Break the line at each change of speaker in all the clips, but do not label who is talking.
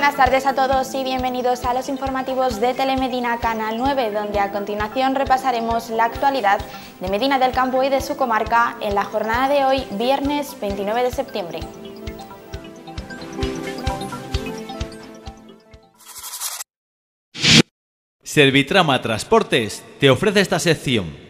buenas tardes a todos y bienvenidos a los informativos de Telemedina Canal 9, donde a continuación repasaremos la actualidad de Medina del Campo y de su comarca en la jornada de hoy, viernes 29 de septiembre.
Servitrama Transportes te ofrece esta sección.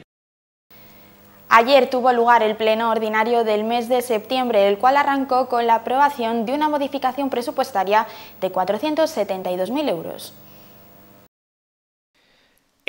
Ayer tuvo lugar el pleno ordinario del mes de septiembre, el cual arrancó con la aprobación de una modificación presupuestaria de 472.000 euros.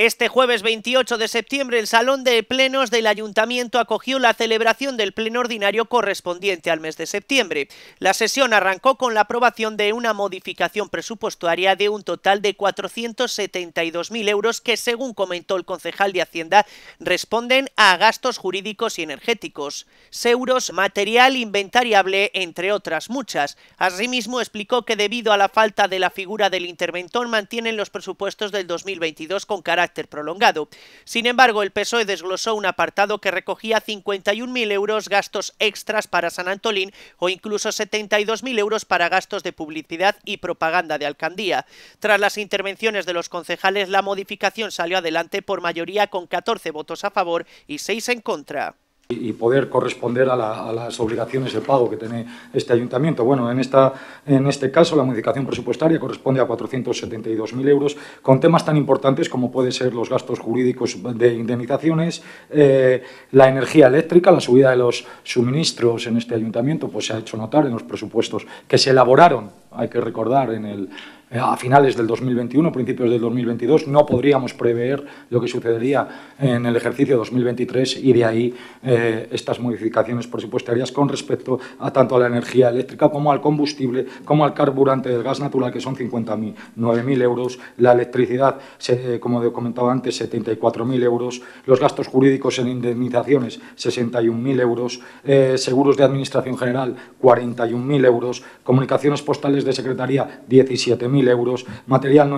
Este jueves 28 de septiembre el Salón de Plenos del Ayuntamiento acogió la celebración del pleno ordinario correspondiente al mes de septiembre. La sesión arrancó con la aprobación de una modificación presupuestaria de un total de 472.000 euros que, según comentó el concejal de Hacienda, responden a gastos jurídicos y energéticos, euros, material inventariable, entre otras muchas. Asimismo, explicó que debido a la falta de la figura del interventor mantienen los presupuestos del 2022 con carácter prolongado. Sin embargo, el PSOE desglosó un apartado que recogía 51.000 euros gastos extras para San Antolín o incluso 72.000 euros para gastos de publicidad y propaganda de alcaldía. Tras las intervenciones de los concejales, la modificación salió adelante por mayoría con 14 votos a favor y 6 en contra
y poder corresponder a, las obligaciones de pago que tiene este ayuntamiento. Bueno, en, esta, en este caso la modificación presupuestaria corresponde a 472.000 euros con temas tan importantes como pueden ser los gastos jurídicos de indemnizaciones, eh, la energía eléctrica, la subida de los suministros en este ayuntamiento, pues se ha hecho notar en los presupuestos que se elaboraron, hay que recordar, en el eh, a finales del 2021, principios del 2022. No podríamos prever lo que sucedería en el ejercicio 2023 y de ahí eh, estas modificaciones presupuestarias con respecto a tanto a la energía eléctrica como al combustible, como al carburante del gas natural, que son 50.000, 9.000 euros, la electricidad, eh, como como comentado antes, 74.000 euros, los gastos jurídicos en indemnizaciones, 61.000 euros, seguros de administración general, 41.000 euros, comunicaciones postales de secretaría, 17.000 euros, material no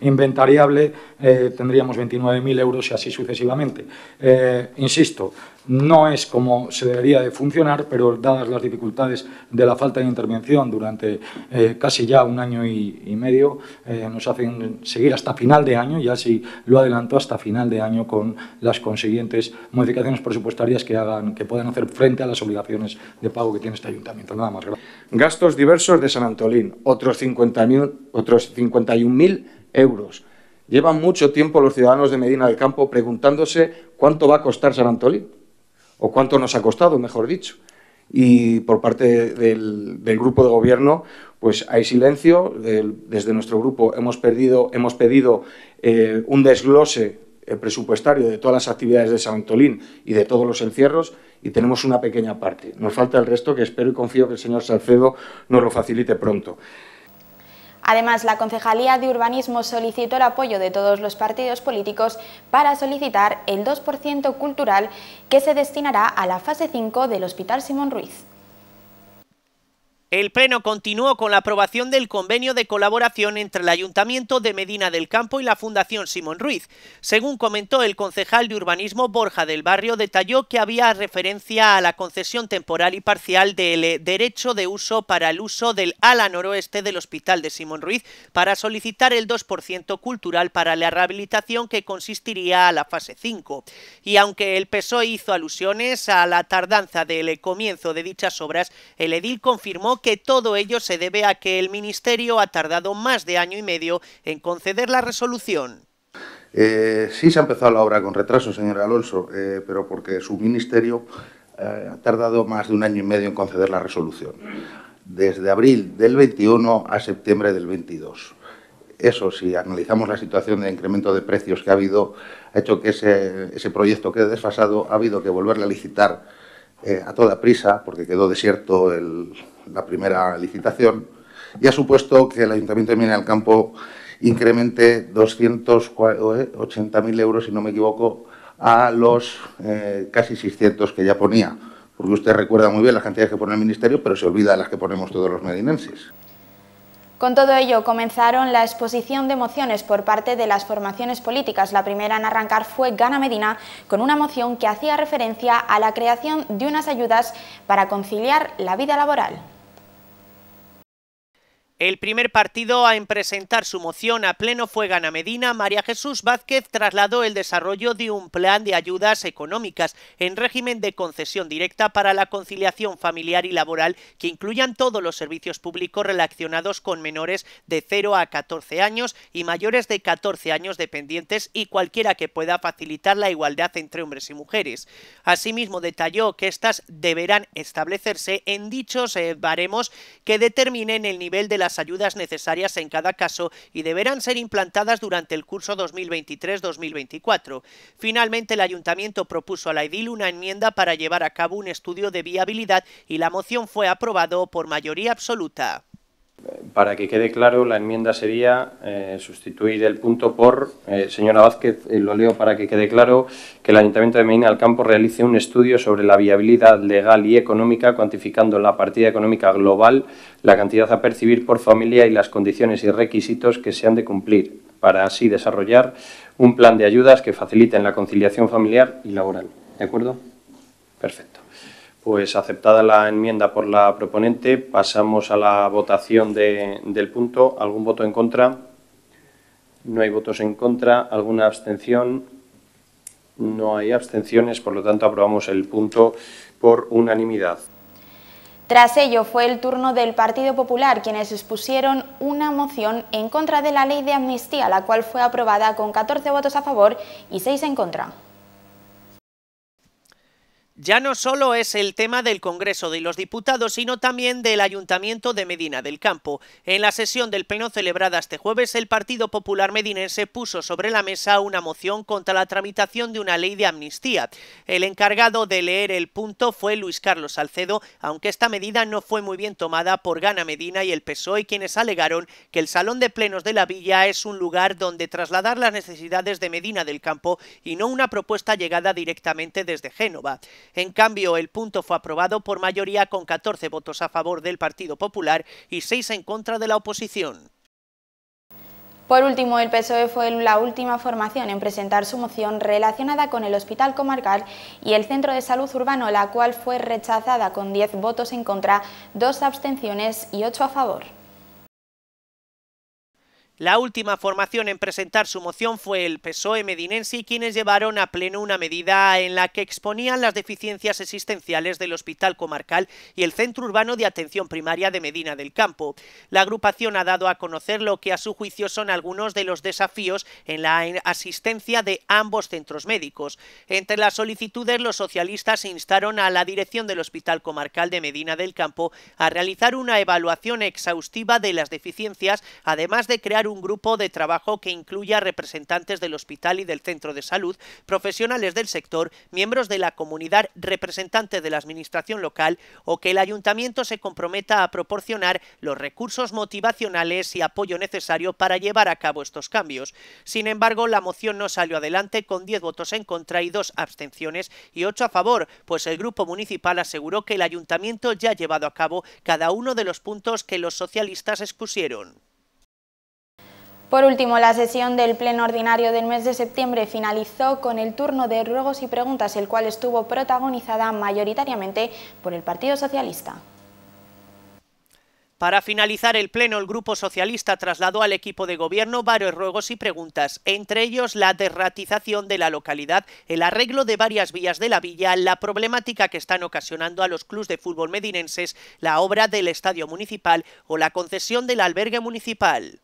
inventariable eh, tendríamos tendríamos 29.000 euros y así sucesivamente. Eh, insisto, no es como se debería de funcionar, pero dadas las dificultades de la falta de intervención durante eh, casi ya un año y, medio, eh, nos hacen seguir hasta final de año, ya si lo adelanto hasta final de año con las consiguientes modificaciones presupuestarias que, hagan, que puedan hacer frente a las obligaciones de pago que tiene este ayuntamiento. Nada más. Gastos diversos de San Antolín, otros 50.000 otros 51.000 euros. Llevan mucho tiempo los ciudadanos de Medina del Campo preguntándose cuánto va a costar San Antolín o cuánto nos ha costado, mejor dicho. Y por parte del, grupo de gobierno, pues hay silencio. Desde nuestro grupo hemos, perdido, hemos pedido eh, un desglose eh, presupuestario de todas las actividades de San y de todos los encierros y tenemos una pequeña parte. Nos falta el resto que espero y confío que el señor Salcedo nos lo facilite pronto.
Además, la Concejalía de Urbanismo solicitó el apoyo de todos los partidos políticos para solicitar el 2% cultural que se destinará a la fase 5 del Hospital Simón Ruiz.
El Pleno continuó con la aprobación del convenio de colaboración entre el Ayuntamiento de Medina del Campo y la Fundación Simón Ruiz. Según comentó el concejal de urbanismo Borja del Barrio, detalló que había referencia a la concesión temporal y parcial del derecho de uso para el uso del ala noroeste del Hospital de Simón Ruiz para solicitar el 2% cultural para la rehabilitación que consistiría a la fase 5. Y aunque el PSOE hizo alusiones a la tardanza del comienzo de dichas obras, el edil confirmó que todo ello se debe a que el Ministerio ha tardado más de año y medio en conceder la resolución.
Eh, sí se ha empezado la obra con retraso, señor Alonso, eh, pero porque su ministerio eh, ha tardado más de un año y medio en conceder la resolución, desde abril del 21 a septiembre del 22. Eso, si analizamos la situación de incremento de precios que ha habido, ha hecho que ese, ese proyecto quede desfasado, ha habido que volverle a licitar eh, a toda prisa, porque quedó desierto la primera licitación, y ha supuesto que el Ayuntamiento de Mina del Campo incremente 280.000 eh, euros, si no me equivoco, a los eh, casi 600 que ya ponía. Porque usted recuerda muy bien las cantidades que pone el Ministerio, pero se olvida de las que ponemos todos los medinenses.
Con todo ello, comenzaron la exposición de mociones por parte de las formaciones políticas. La primera en arrancar fue Gana Medina, con una moción que hacía referencia a la creación de unas ayudas para conciliar la vida laboral.
El primer partido en presentar su moción a pleno fue Gana Medina. María Jesús Vázquez trasladó el desarrollo de un plan de ayudas económicas en régimen de concesión directa para la conciliación familiar y laboral que incluyan todos los servicios públicos relacionados con menores de 0 a 14 años y mayores de 14 años dependientes y cualquiera que pueda facilitar la igualdad entre hombres y mujeres. Asimismo, detalló que estas deberán establecerse en dichos eh, baremos que determinen el nivel de la ayudas necesarias en cada caso y deberán ser implantadas durante el curso 2023-2024. Finalmente, el ayuntamiento propuso a la edil una enmienda para llevar a cabo un estudio de viabilidad y la moción fue aprobado por mayoría absoluta
para que quede claro, la enmienda sería eh, sustituir el punto por, eh, señora Vázquez, eh, lo leo para que quede claro, que el Ayuntamiento de Medina del Campo realice un estudio sobre la viabilidad legal y económica, cuantificando la partida económica global la cantidad a percibir por familia y las condiciones y requisitos que se han de cumplir, para así desarrollar un plan de ayudas que faciliten la conciliación familiar y laboral. ¿De acuerdo? Perfecto. Pues aceptada la enmienda por la proponente, pasamos a la votación del punto. ¿Algún voto en contra? No hay votos en contra. ¿Alguna abstención? No hay abstenciones, por lo tanto aprobamos el punto por unanimidad.
Tras ello fue el turno del Partido Popular quienes expusieron una moción en contra de la ley de amnistía, la cual fue aprobada con 14 votos a favor y 6 en contra
ya no solo es el tema del Congreso de los Diputados, sino también del Ayuntamiento de Medina del Campo. En la sesión del Pleno celebrada este jueves, el Partido Popular Medinense puso sobre la mesa una moción contra la tramitación de una ley de amnistía. El encargado de leer el punto fue Luis Carlos Salcedo, aunque esta medida no fue muy bien tomada por Gana Medina y el PSOE, quienes alegaron que el Salón de Plenos de la Villa es un lugar donde trasladar las necesidades de Medina del Campo y no una propuesta llegada directamente desde Génova. En cambio, el punto fue aprobado por mayoría con 14 votos a favor del Partido Popular y 6 en contra de la oposición.
Por último, el PSOE fue la última formación en presentar su moción relacionada con el Hospital Comarcal y el Centro de Salud Urbano, la cual fue rechazada con 10 votos en contra, 2 abstenciones y 8 a favor.
La última formación en presentar su moción fue el PSOE medinense, quienes llevaron a pleno una medida en la que exponían las deficiencias existenciales del Hospital Comarcal y el Centro Urbano de Atención Primaria de Medina del Campo. La agrupación ha dado a conocer lo que a su juicio son algunos de los desafíos en la asistencia de ambos centros médicos. Entre las solicitudes, los socialistas instaron a la dirección del Hospital Comarcal de Medina del Campo a realizar una evaluación exhaustiva de las deficiencias, además de crear un grupo de trabajo que incluya representantes del hospital y del centro de salud, profesionales del sector, miembros de la comunidad representante de la administración local o que el ayuntamiento se comprometa a proporcionar los recursos motivacionales y apoyo necesario para llevar a cabo estos cambios. Sin embargo, la moción no salió adelante con 10 votos en contra y 2 abstenciones y 8 a favor, pues el grupo municipal aseguró que el ayuntamiento ya ha llevado a cabo cada uno de los puntos que los socialistas expusieron.
Por último, la sesión del Pleno Ordinario del mes de septiembre finalizó con el turno de ruegos y preguntas, el cual estuvo protagonizada mayoritariamente por el Partido Socialista.
Para finalizar el pleno, el Grupo Socialista trasladó al equipo de gobierno varios ruegos y preguntas, entre ellos la derratización de la localidad, el arreglo de varias vías de la villa, la problemática que están ocasionando a los clubes de fútbol medinenses, la obra del estadio municipal o la concesión del albergue municipal.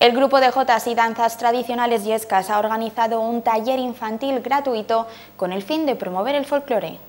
El grupo de Jotas y Danzas Tradicionales Yescas ha organizado un taller infantil gratuito con el fin de promover el folclore.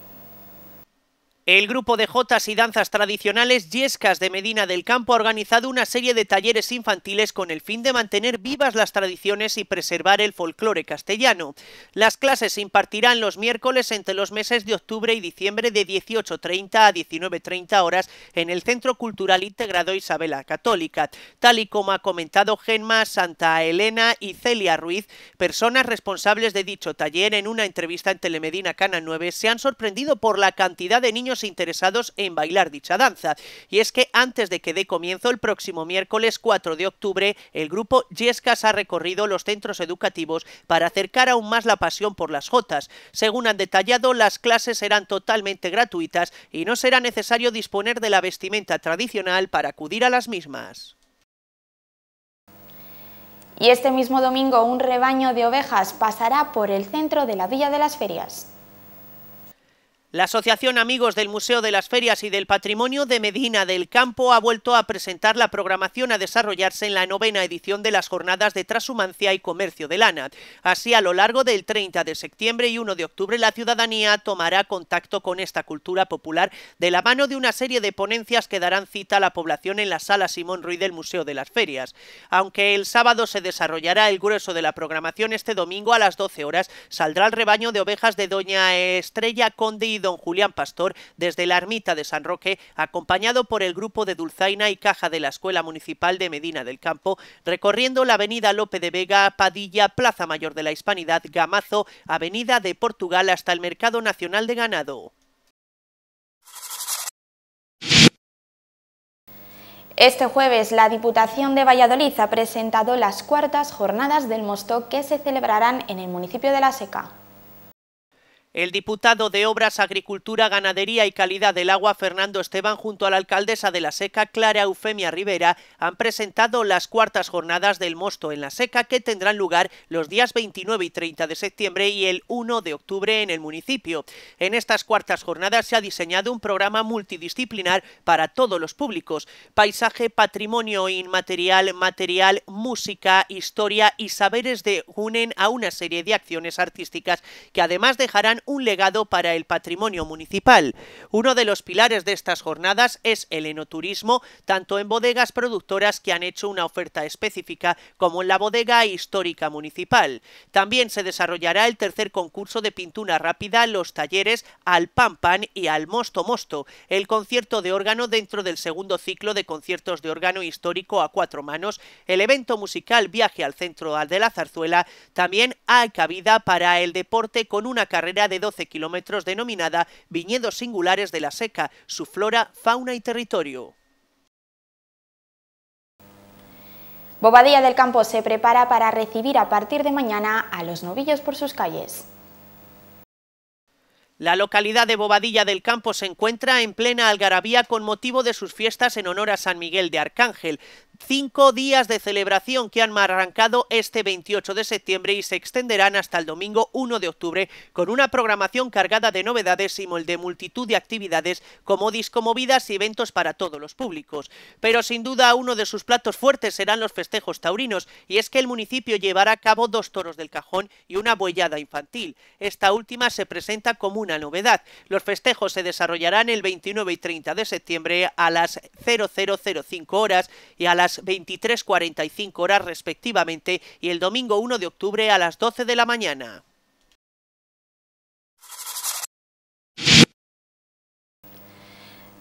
El grupo de Jotas y Danzas Tradicionales Yescas de Medina del Campo ha organizado una serie de talleres infantiles con el fin de mantener vivas las tradiciones y preservar el folclore castellano. Las clases se impartirán los miércoles entre los meses de octubre y diciembre de 18.30 a 19.30 horas en el Centro Cultural Integrado Isabela Católica, tal y como ha comentado Genma, Santa Elena y Celia Ruiz, personas responsables de dicho taller en una entrevista en Telemedina Cana 9, se han sorprendido por la cantidad de niños interesados en bailar dicha danza. Y es que antes de que dé comienzo el próximo miércoles 4 de octubre, el grupo Yescas ha recorrido los centros educativos para acercar aún más la pasión por las jotas. Según han detallado, las clases serán totalmente gratuitas y no será necesario disponer de la vestimenta tradicional para acudir a las mismas.
Y este mismo domingo un rebaño de ovejas pasará por el centro de la Villa de las Ferias.
La Asociación Amigos del Museo de las Ferias y del Patrimonio de Medina del Campo ha vuelto a presentar la programación a desarrollarse en la novena edición de las jornadas de trashumancia y comercio de lana. Así, a lo largo del 30 de septiembre y 1 de octubre, la ciudadanía tomará contacto con esta cultura popular de la mano de una serie de ponencias que darán cita a la población en la sala Simón Ruiz del Museo de las Ferias. Aunque el sábado se desarrollará el grueso de la programación, este domingo a las 12 horas saldrá el rebaño de ovejas de Doña Estrella Conde y don Julián Pastor desde la ermita de San Roque, acompañado por el grupo de Dulzaina y Caja de la Escuela Municipal de Medina del Campo, recorriendo la avenida Lope de Vega, Padilla, Plaza Mayor de la Hispanidad, Gamazo, Avenida de Portugal hasta el Mercado Nacional de Ganado. Este
jueves la Diputación de Valladolid ha presentado las cuartas jornadas del Mosto que se celebrarán en el municipio de La Seca.
El diputado de Obras, Agricultura, Ganadería y Calidad del Agua, Fernando Esteban, junto a la alcaldesa de La Seca, Clara Eufemia Rivera, han presentado las cuartas jornadas del Mosto en La Seca, que tendrán lugar los días 29 y 30 de septiembre y el 1 de octubre en el municipio. En estas cuartas jornadas se ha diseñado un programa multidisciplinar para todos los públicos. Paisaje, patrimonio inmaterial, material, música, historia y saberes de unen a una serie de acciones artísticas que además dejarán un legado para el patrimonio municipal. Uno de los pilares de estas jornadas es el enoturismo, tanto en bodegas productoras que han hecho una oferta específica como en la bodega histórica municipal. También se desarrollará el tercer concurso de pintura rápida, los talleres al Pan Pan y al Mosto Mosto, el concierto de órgano dentro del segundo ciclo de conciertos de órgano histórico a cuatro manos, el evento musical Viaje al Centro al de la Zarzuela, también hay cabida para el deporte con una carrera de 12 kilómetros denominada Viñedos Singulares de la Seca, su flora, fauna y territorio.
Bobadilla del Campo se prepara para recibir a partir de mañana a los novillos por sus calles.
La localidad de Bobadilla del Campo se encuentra en plena algarabía con motivo de sus fiestas en honor a San Miguel de Arcángel cinco días de celebración que han arrancado este 28 de septiembre y se extenderán hasta el domingo 1 de octubre con una programación cargada de novedades y de multitud de actividades como discomovidas y eventos para todos los públicos. Pero sin duda uno de sus platos fuertes serán los festejos taurinos y es que el municipio llevará a cabo dos toros del cajón y una bollada infantil. Esta última se presenta como una novedad. Los festejos se desarrollarán el 29 y 30 de septiembre a las 0005 horas y a las 23.45 horas respectivamente y el domingo 1 de octubre a las 12 de la mañana.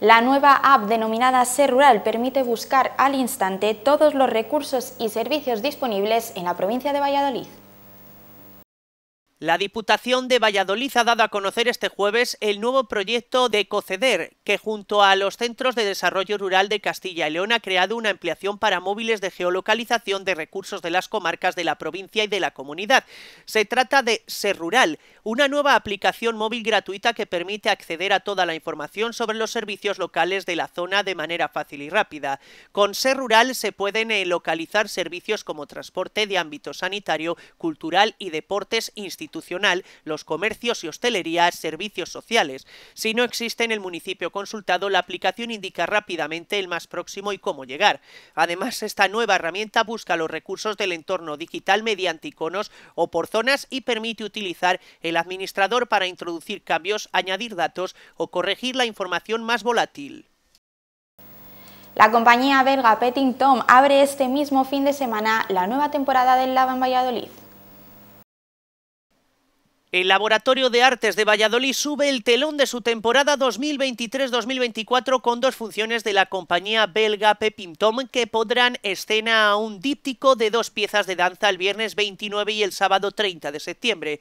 La nueva app denominada Ser Rural permite buscar al instante todos los recursos y servicios disponibles en la provincia de Valladolid.
La Diputación de Valladolid ha dado a conocer este jueves el nuevo proyecto de Coceder, que junto a los Centros de Desarrollo Rural de Castilla y León ha creado una ampliación para móviles de geolocalización de recursos de las comarcas de la provincia y de la comunidad. Se trata de Ser Rural, una nueva aplicación móvil gratuita que permite acceder a toda la información sobre los servicios locales de la zona de manera fácil y rápida. Con Ser Rural se pueden eh, localizar servicios como transporte de ámbito sanitario, cultural y deportes institucionales los comercios y hostelerías, servicios sociales. Si no existe en el municipio consultado, la aplicación indica rápidamente el más próximo y cómo llegar. Además, esta nueva herramienta busca los recursos del entorno digital mediante iconos o por zonas y permite utilizar el administrador para introducir cambios, añadir datos o corregir la información más volátil.
La compañía belga Petting Tom abre este mismo fin de semana la nueva temporada del Lava en Valladolid.
El Laboratorio de Artes de Valladolid sube el telón de su temporada 2023-2024 con dos funciones de la compañía belga Tom que podrán escena a un díptico de dos piezas de danza el viernes 29 y el sábado 30 de septiembre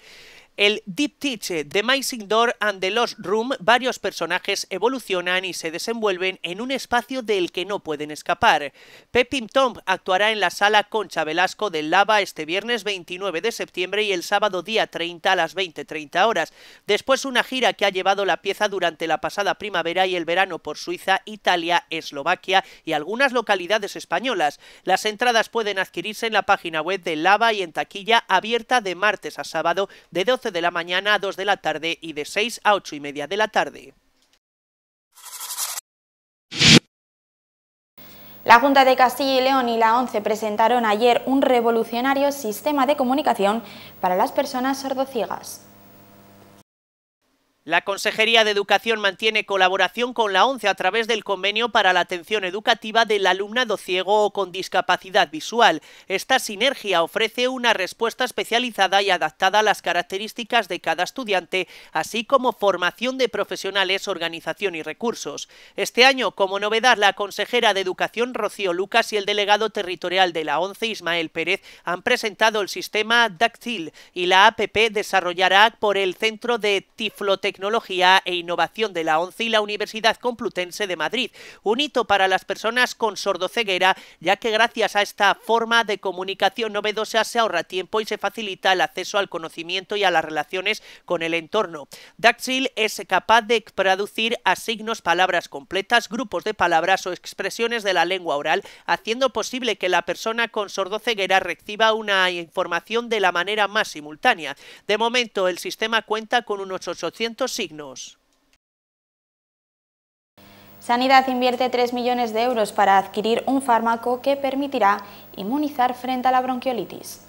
el Deep Teach de Sing Door and the Lost Room, varios personajes evolucionan y se desenvuelven en un espacio del que no pueden escapar. Pepin Tom actuará en la sala Concha Velasco del Lava este viernes 29 de septiembre y el sábado día 30 a las 20.30 horas. Después una gira que ha llevado la pieza durante la pasada primavera y el verano por Suiza, Italia, Eslovaquia y algunas localidades españolas. Las entradas pueden adquirirse en la página web de Lava y en taquilla abierta de martes a sábado de 12 de la mañana a 2 de la tarde y de 6 a 8 y media de la tarde.
La Junta de Castilla y León y la ONCE presentaron ayer un revolucionario sistema de comunicación para las personas sordociegas.
La Consejería de Educación mantiene colaboración con la ONCE a través del Convenio para la Atención Educativa del Alumnado Ciego o con Discapacidad Visual. Esta sinergia ofrece una respuesta especializada y adaptada a las características de cada estudiante, así como formación de profesionales, organización y recursos. Este año, como novedad, la consejera de Educación Rocío Lucas y el delegado territorial de la ONCE Ismael Pérez han presentado el sistema Dactil y la APP desarrollará por el Centro de Tiflotecnología Tecnología e Innovación de la ONCE y la Universidad Complutense de Madrid. Un hito para las personas con sordoceguera, ya que gracias a esta forma de comunicación novedosa se ahorra tiempo y se facilita el acceso al conocimiento y a las relaciones con el entorno. Daxil es capaz de traducir a signos palabras completas, grupos de palabras o expresiones de la lengua oral, haciendo posible que la persona con sordoceguera reciba una información de la manera más simultánea. De momento, el sistema cuenta con unos 800 signos.
Sanidad invierte 3 millones de euros para adquirir un fármaco que permitirá inmunizar frente a la bronquiolitis.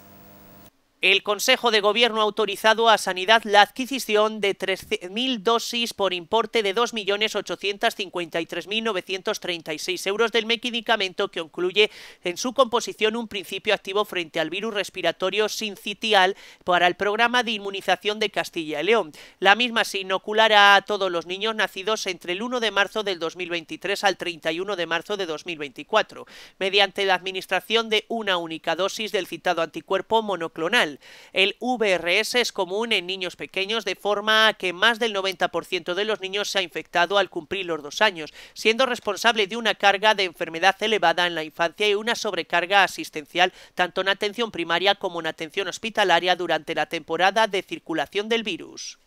El Consejo de Gobierno ha autorizado a Sanidad la adquisición de 13.000 dosis por importe de 2.853.936 euros del medicamento que incluye en su composición un principio activo frente al virus respiratorio sincitial para el programa de inmunización de Castilla y León. La misma se inoculará a todos los niños nacidos entre el 1 de marzo del 2023 al 31 de marzo de 2024, mediante la administración de una única dosis del citado anticuerpo monoclonal el VRS es común en niños pequeños de forma que más del 90% de los niños se ha infectado al cumplir los dos años, siendo responsable de una carga de enfermedad elevada en la infancia y una sobrecarga asistencial tanto en atención primaria como en atención hospitalaria durante la temporada de circulación del virus.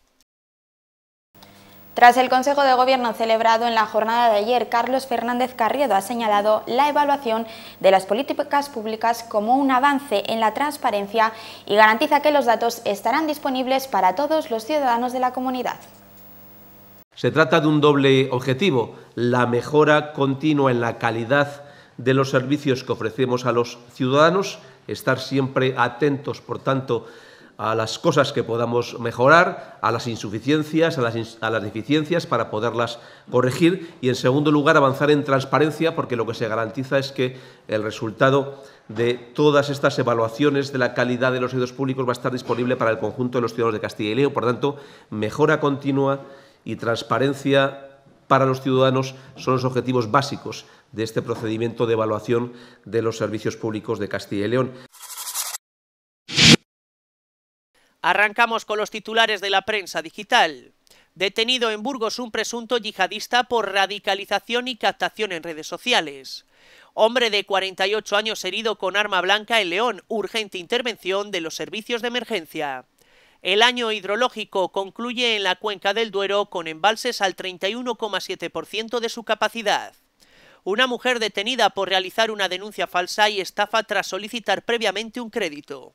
Tras el Consejo de Gobierno celebrado en la jornada de ayer, Carlos Fernández Carriedo ha señalado la evaluación de las políticas públicas como un avance en la transparencia y garantiza que los datos estarán disponibles para todos los ciudadanos de la comunidad.
Se trata de un
doble objetivo, la mejora continua en la calidad de los servicios que ofrecemos a los ciudadanos, estar siempre atentos, por tanto, a las cosas que podamos mejorar, a las insuficiencias, a las, deficiencias para poderlas corregir y, en segundo lugar, avanzar en transparencia porque lo que se garantiza es que el resultado de todas estas evaluaciones de la calidad de los servicios públicos va a estar disponible para el conjunto de los ciudadanos de Castilla y León. Por tanto, mejora continua y transparencia para los ciudadanos son los objetivos básicos de este procedimiento de evaluación de los servicios públicos de Castilla y León.
Arrancamos con los titulares de la prensa digital. Detenido en Burgos un presunto yihadista por radicalización y captación en redes sociales. Hombre de 48 años herido con arma blanca en León. Urgente intervención de los servicios de emergencia. El año hidrológico concluye en la cuenca del Duero con embalses al 31,7% de su capacidad. Una mujer detenida por realizar una denuncia falsa y estafa tras solicitar previamente un crédito.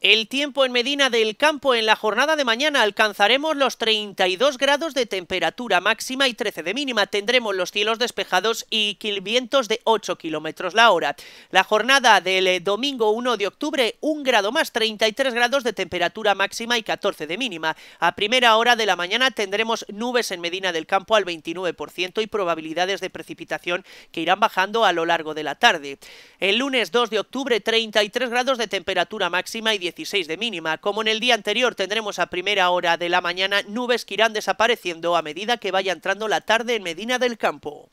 El tiempo en Medina del Campo en la jornada de mañana alcanzaremos los 32 grados de temperatura máxima y 13 de mínima. Tendremos los cielos despejados y vientos de 8 kilómetros la hora. La jornada del eh, domingo 1 de octubre, un grado más, 33 grados de temperatura máxima y 14 de mínima. A primera hora de la mañana tendremos nubes en Medina del Campo al 29% y probabilidades de precipitación que irán bajando a lo largo de la tarde. El lunes 2 de octubre, 33 grados de temperatura máxima y 16 de mínima. Como en el día anterior tendremos a primera hora de la mañana nubes que irán desapareciendo a medida que vaya entrando la tarde en Medina del Campo.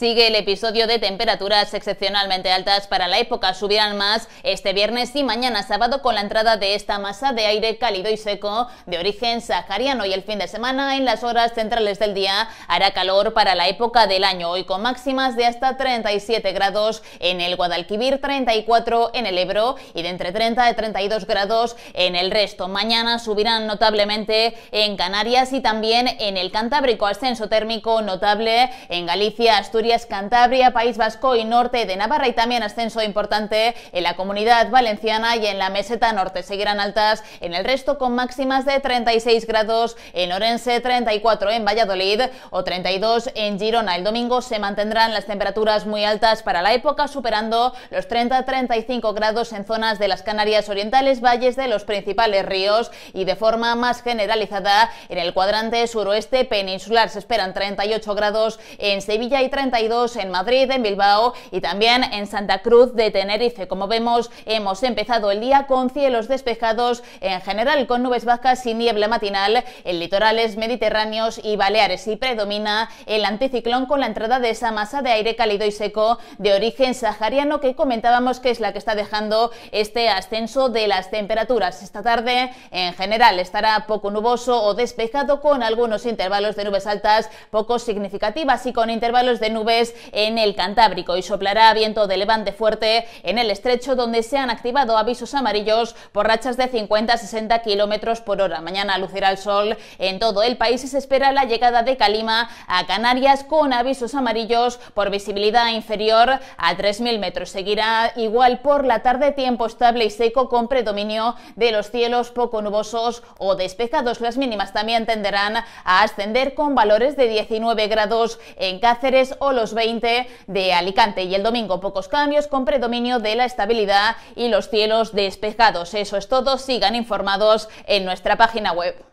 sigue el episodio de temperaturas excepcionalmente altas para la época. Subirán más este viernes y mañana sábado con la entrada de esta masa de aire cálido y seco de origen sahariano y el fin de semana en las horas centrales del día hará calor para la época del año hoy con máximas de hasta 37 grados en el Guadalquivir, 34 en el Ebro y de entre 30 y 32 grados en el resto. Mañana subirán notablemente en Canarias y también en el Cantábrico, ascenso térmico notable en Galicia, Asturias Cantabria, País Vasco y norte de Navarra y también ascenso importante en la comunidad valenciana y en la meseta norte. Seguirán altas en el resto con máximas de 36 grados en Orense, 34 en Valladolid o 32 en Girona. El domingo se mantendrán las temperaturas muy altas para la época, superando los 30-35 grados en zonas de las Canarias Orientales, valles de los principales ríos y de forma más generalizada en el cuadrante suroeste peninsular. Se esperan 38 grados en Sevilla y 30 en Madrid, en Bilbao y también en Santa Cruz de Tenerife. Como vemos, hemos empezado el día con cielos despejados, en general con nubes bajas y niebla matinal en litorales mediterráneos y Baleares y predomina el anticiclón con la entrada de esa masa de aire cálido y seco de origen sahariano que comentábamos que es la que está dejando este ascenso de las temperaturas. Esta tarde en general estará poco nuboso o despejado con algunos intervalos de nubes altas poco significativas y con intervalos de nubes en el Cantábrico y soplará viento de levante fuerte en el estrecho donde se han activado avisos amarillos por rachas de 50 60 kilómetros por hora. Mañana lucirá el sol en todo el país y se espera la llegada de Calima a Canarias con avisos amarillos por visibilidad inferior a 3.000 metros. Seguirá igual por la tarde tiempo estable y seco con predominio de los cielos poco nubosos o despejados. Las mínimas también tenderán a ascender con valores de 19 grados en Cáceres o los 20 de Alicante. Y el domingo pocos cambios con predominio de la estabilidad y los cielos despejados. Eso es todo, sigan informados en nuestra página web.